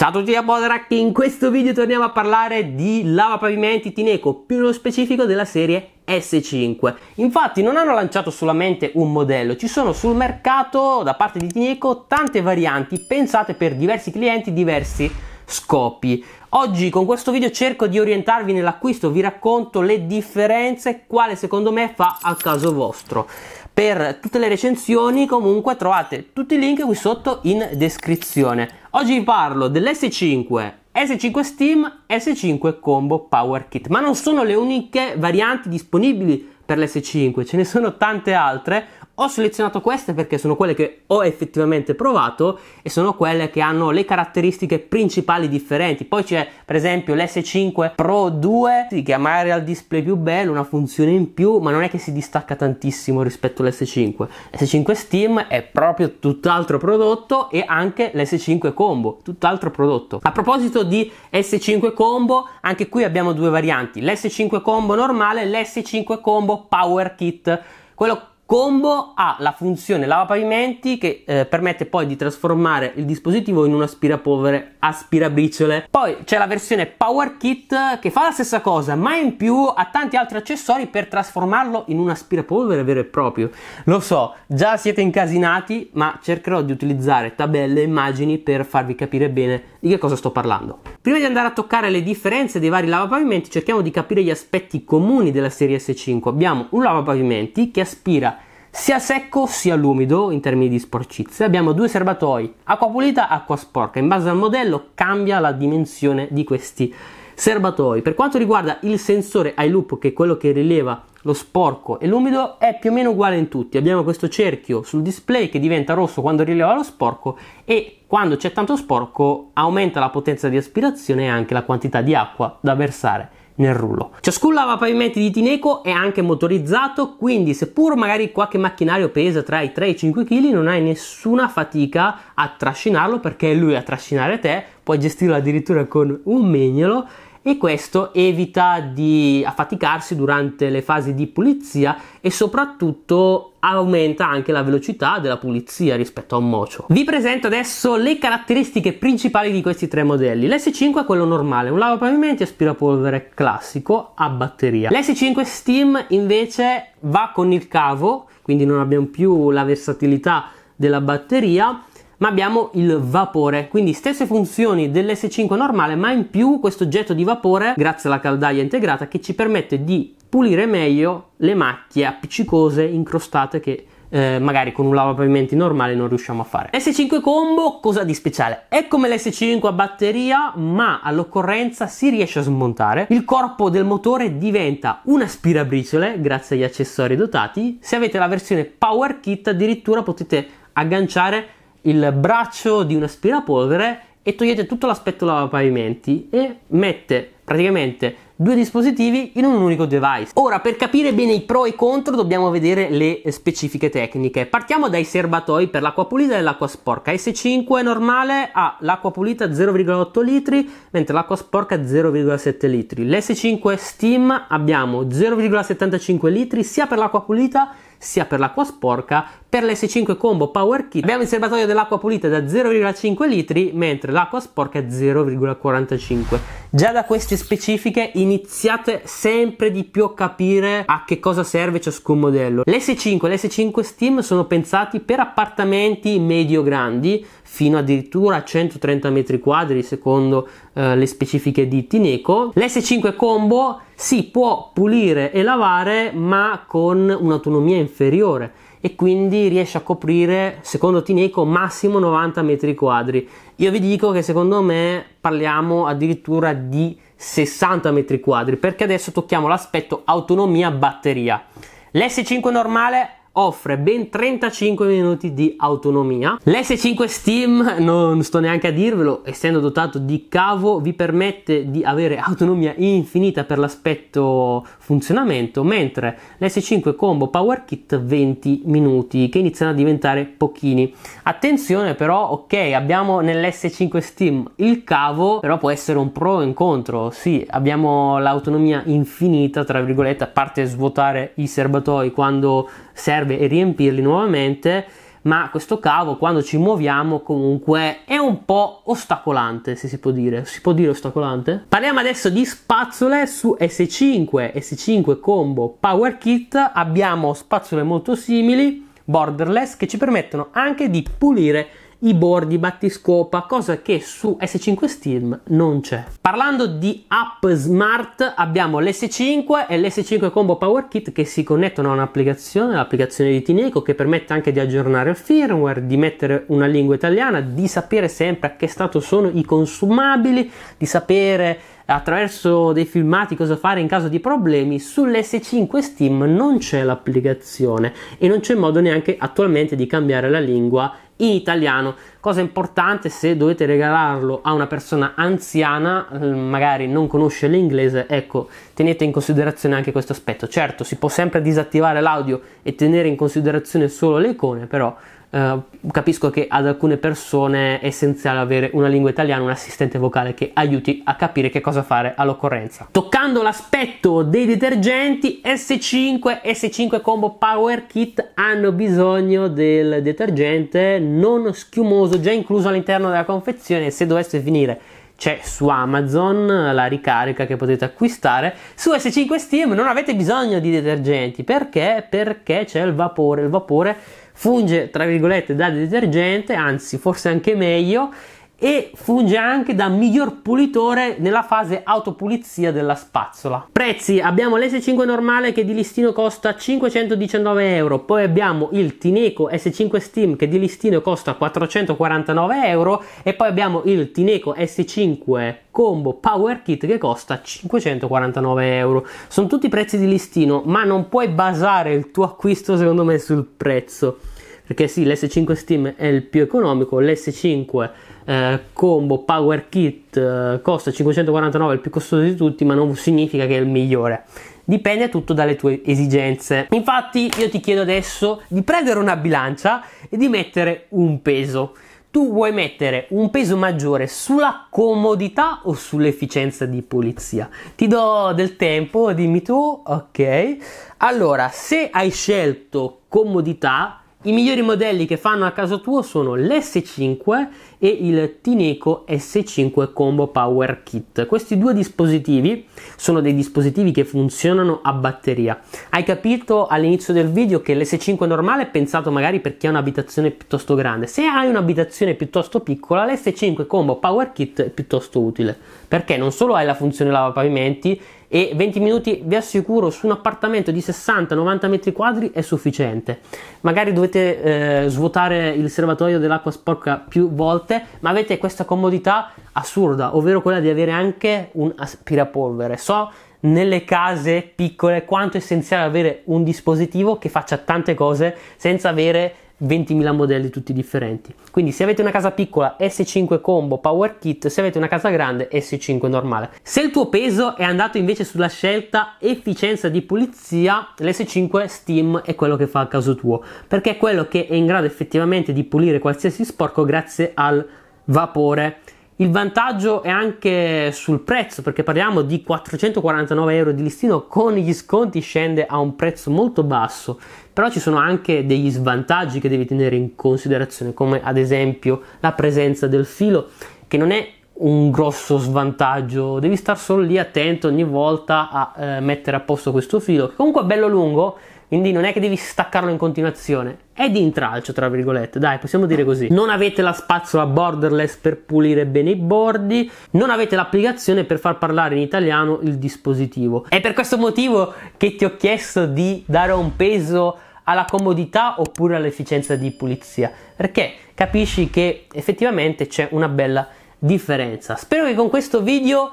Ciao a tutti da Poderack, in questo video torniamo a parlare di lavapavimenti Tineco, più nello specifico della serie S5. Infatti non hanno lanciato solamente un modello, ci sono sul mercato da parte di Tineco tante varianti pensate per diversi clienti, diversi scopi. Oggi con questo video cerco di orientarvi nell'acquisto, vi racconto le differenze, quale secondo me fa al caso vostro. Per tutte le recensioni comunque trovate tutti i link qui sotto in descrizione. Oggi vi parlo dell'S5, S5 Steam, S5 Combo Power Kit, ma non sono le uniche varianti disponibili per l'S5, ce ne sono tante altre ho selezionato queste perché sono quelle che ho effettivamente provato e sono quelle che hanno le caratteristiche principali differenti. Poi c'è per esempio l'S5 Pro 2 che ha magari al display più bello, una funzione in più, ma non è che si distacca tantissimo rispetto all'S5. L'S5 Steam è proprio tutt'altro prodotto e anche l'S5 Combo, tutt'altro prodotto. A proposito di S5 Combo, anche qui abbiamo due varianti, l'S5 Combo normale e l'S5 Combo Power Kit. Quello Combo ha la funzione lavapavimenti che eh, permette poi di trasformare il dispositivo in un aspirapolvere aspirabriciole Poi c'è la versione Power Kit che fa la stessa cosa, ma in più ha tanti altri accessori per trasformarlo in un aspirapolvere vero e proprio. Lo so, già siete incasinati, ma cercherò di utilizzare tabelle e immagini per farvi capire bene di che cosa sto parlando. Prima di andare a toccare le differenze dei vari lavapavimenti, cerchiamo di capire gli aspetti comuni della serie S5. Abbiamo un lavapavimenti che aspira sia secco sia l'umido in termini di sporcizia. Abbiamo due serbatoi, acqua pulita, e acqua sporca. In base al modello cambia la dimensione di questi serbatoi. Per quanto riguarda il sensore i loop, che è quello che rileva lo sporco e l'umido è più o meno uguale in tutti. Abbiamo questo cerchio sul display che diventa rosso quando rileva lo sporco e quando c'è tanto sporco aumenta la potenza di aspirazione e anche la quantità di acqua da versare nel rullo. Ciascun lavapavimenti di Tineco è anche motorizzato, quindi seppur magari qualche macchinario pesa tra i 3 e i 5 kg, non hai nessuna fatica a trascinarlo perché è lui a trascinare te, puoi gestirlo addirittura con un mignolo e questo evita di affaticarsi durante le fasi di pulizia e soprattutto aumenta anche la velocità della pulizia rispetto a un mocio. Vi presento adesso le caratteristiche principali di questi tre modelli. L'S5 è quello normale, un lavapavimenti aspirapolvere classico a batteria. L'S5 Steam invece va con il cavo, quindi non abbiamo più la versatilità della batteria ma abbiamo il vapore, quindi stesse funzioni dell'S5 normale, ma in più questo oggetto di vapore, grazie alla caldaia integrata, che ci permette di pulire meglio le macchie appiccicose, incrostate che eh, magari con un lavapavimenti normale non riusciamo a fare. S5 Combo cosa di speciale? È come l'S5 a batteria, ma all'occorrenza si riesce a smontare. Il corpo del motore diventa un aspirabriciole grazie agli accessori dotati. Se avete la versione Power Kit addirittura potete agganciare il braccio di un aspirapolvere e togliete tutto l'aspetto lavapavimenti e mette praticamente due dispositivi in un unico device. Ora, per capire bene i pro e i contro, dobbiamo vedere le specifiche tecniche. Partiamo dai serbatoi per l'acqua pulita e l'acqua sporca. S5 normale ha l'acqua pulita 0,8 litri, mentre l'acqua sporca 0,7 litri. L'S5 Steam abbiamo 0,75 litri sia per l'acqua pulita sia per l'acqua sporca. Per l'S5 Combo Power Kit abbiamo il serbatoio dell'acqua pulita da 0,5 litri, mentre l'acqua sporca è 0,45. Già da queste specifiche iniziate sempre di più a capire a che cosa serve ciascun modello. L'S5 e l'S5 Steam sono pensati per appartamenti medio-grandi, fino addirittura a 130 metri quadri, secondo eh, le specifiche di Tineco. L'S5 Combo si può pulire e lavare ma con un'autonomia inferiore e quindi riesce a coprire, secondo Tineco, massimo 90 metri quadri. Io vi dico che secondo me parliamo addirittura di 60 metri quadri perché adesso tocchiamo l'aspetto autonomia batteria. L'S5 normale offre ben 35 minuti di autonomia. L'S5 Steam, non sto neanche a dirvelo, essendo dotato di cavo, vi permette di avere autonomia infinita per l'aspetto funzionamento, mentre l'S5 Combo Power Kit 20 minuti, che iniziano a diventare pochini. Attenzione però, ok, abbiamo nell'S5 Steam il cavo, però può essere un pro e un contro. Sì, abbiamo l'autonomia infinita, tra virgolette, a parte svuotare i serbatoi quando serve riempirli nuovamente ma questo cavo quando ci muoviamo comunque è un po' ostacolante se si può dire si può dire ostacolante parliamo adesso di spazzole su S5 S5 combo power kit abbiamo spazzole molto simili borderless che ci permettono anche di pulire i bordi battiscopa, cosa che su S5 Steam non c'è. Parlando di app smart, abbiamo l'S5 e l'S5 Combo Power Kit che si connettono a un'applicazione, l'applicazione di Tineco, che permette anche di aggiornare il firmware, di mettere una lingua italiana, di sapere sempre a che stato sono i consumabili, di sapere attraverso dei filmati cosa fare in caso di problemi, sull'S5 Steam non c'è l'applicazione e non c'è modo neanche attualmente di cambiare la lingua in italiano, cosa importante se dovete regalarlo a una persona anziana, eh, magari non conosce l'inglese, ecco, tenete in considerazione anche questo aspetto. Certo, si può sempre disattivare l'audio e tenere in considerazione solo le icone, però eh, capisco che ad alcune persone è essenziale avere una lingua italiana, un assistente vocale che aiuti a capire che cosa fare all'occorrenza. Toccando l'aspetto dei detergenti, S5 e S5 Combo Power Kit hanno bisogno del detergente non schiumoso già incluso all'interno della confezione se dovesse finire c'è su Amazon la ricarica che potete acquistare. Su S5 Steam non avete bisogno di detergenti perché? Perché c'è il vapore, il vapore funge tra virgolette da detergente, anzi forse anche meglio e funge anche da miglior pulitore nella fase autopulizia della spazzola. Prezzi, abbiamo l'S5 normale che di listino costa 519 euro, poi abbiamo il Tineco S5 Steam che di listino costa 449 euro e poi abbiamo il Tineco S5 Combo Power Kit che costa 549 euro. Sono tutti prezzi di listino, ma non puoi basare il tuo acquisto secondo me sul prezzo perché sì l'S5 Steam è il più economico, l'S5 eh, Combo Power Kit eh, costa 549, il più costoso di tutti, ma non significa che è il migliore. Dipende tutto dalle tue esigenze. Infatti io ti chiedo adesso di prendere una bilancia e di mettere un peso. Tu vuoi mettere un peso maggiore sulla comodità o sull'efficienza di pulizia? Ti do del tempo, dimmi tu, ok? Allora, se hai scelto comodità, i migliori modelli che fanno a caso tuo sono l'S5 e il Tineco S5 Combo Power Kit. Questi due dispositivi sono dei dispositivi che funzionano a batteria. Hai capito all'inizio del video che l'S5 normale è pensato magari per chi ha un'abitazione piuttosto grande. Se hai un'abitazione piuttosto piccola, l'S5 Combo Power Kit è piuttosto utile perché non solo hai la funzione lavapavimenti e 20 minuti vi assicuro su un appartamento di 60-90 metri quadri è sufficiente. Magari dovete eh, svuotare il serbatoio dell'acqua sporca più volte, ma avete questa comodità assurda, ovvero quella di avere anche un aspirapolvere. So nelle case piccole quanto è essenziale avere un dispositivo che faccia tante cose senza avere 20.000 modelli tutti differenti. Quindi se avete una casa piccola S5 combo power kit, se avete una casa grande S5 normale. Se il tuo peso è andato invece sulla scelta efficienza di pulizia, l'S5 Steam è quello che fa al caso tuo, perché è quello che è in grado effettivamente di pulire qualsiasi sporco grazie al vapore il vantaggio è anche sul prezzo perché parliamo di 449 euro di listino con gli sconti scende a un prezzo molto basso, però ci sono anche degli svantaggi che devi tenere in considerazione come ad esempio la presenza del filo che non è un grosso svantaggio, devi stare solo lì attento ogni volta a eh, mettere a posto questo filo che comunque è bello lungo quindi non è che devi staccarlo in continuazione, è di intralcio, tra virgolette, dai, possiamo dire così. Non avete la spazzola borderless per pulire bene i bordi, non avete l'applicazione per far parlare in italiano il dispositivo. È per questo motivo che ti ho chiesto di dare un peso alla comodità oppure all'efficienza di pulizia, perché capisci che effettivamente c'è una bella differenza. Spero che con questo video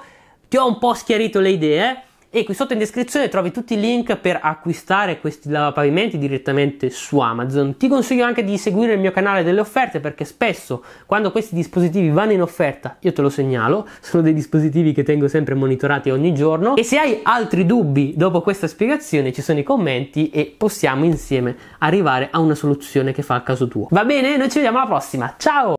ti ho un po' schiarito le idee. Eh e qui sotto in descrizione trovi tutti i link per acquistare questi lavapavimenti direttamente su Amazon. Ti consiglio anche di seguire il mio canale delle offerte perché spesso quando questi dispositivi vanno in offerta, io te lo segnalo, sono dei dispositivi che tengo sempre monitorati ogni giorno e se hai altri dubbi dopo questa spiegazione ci sono i commenti e possiamo insieme arrivare a una soluzione che fa al caso tuo. Va bene? Noi ci vediamo alla prossima. Ciao!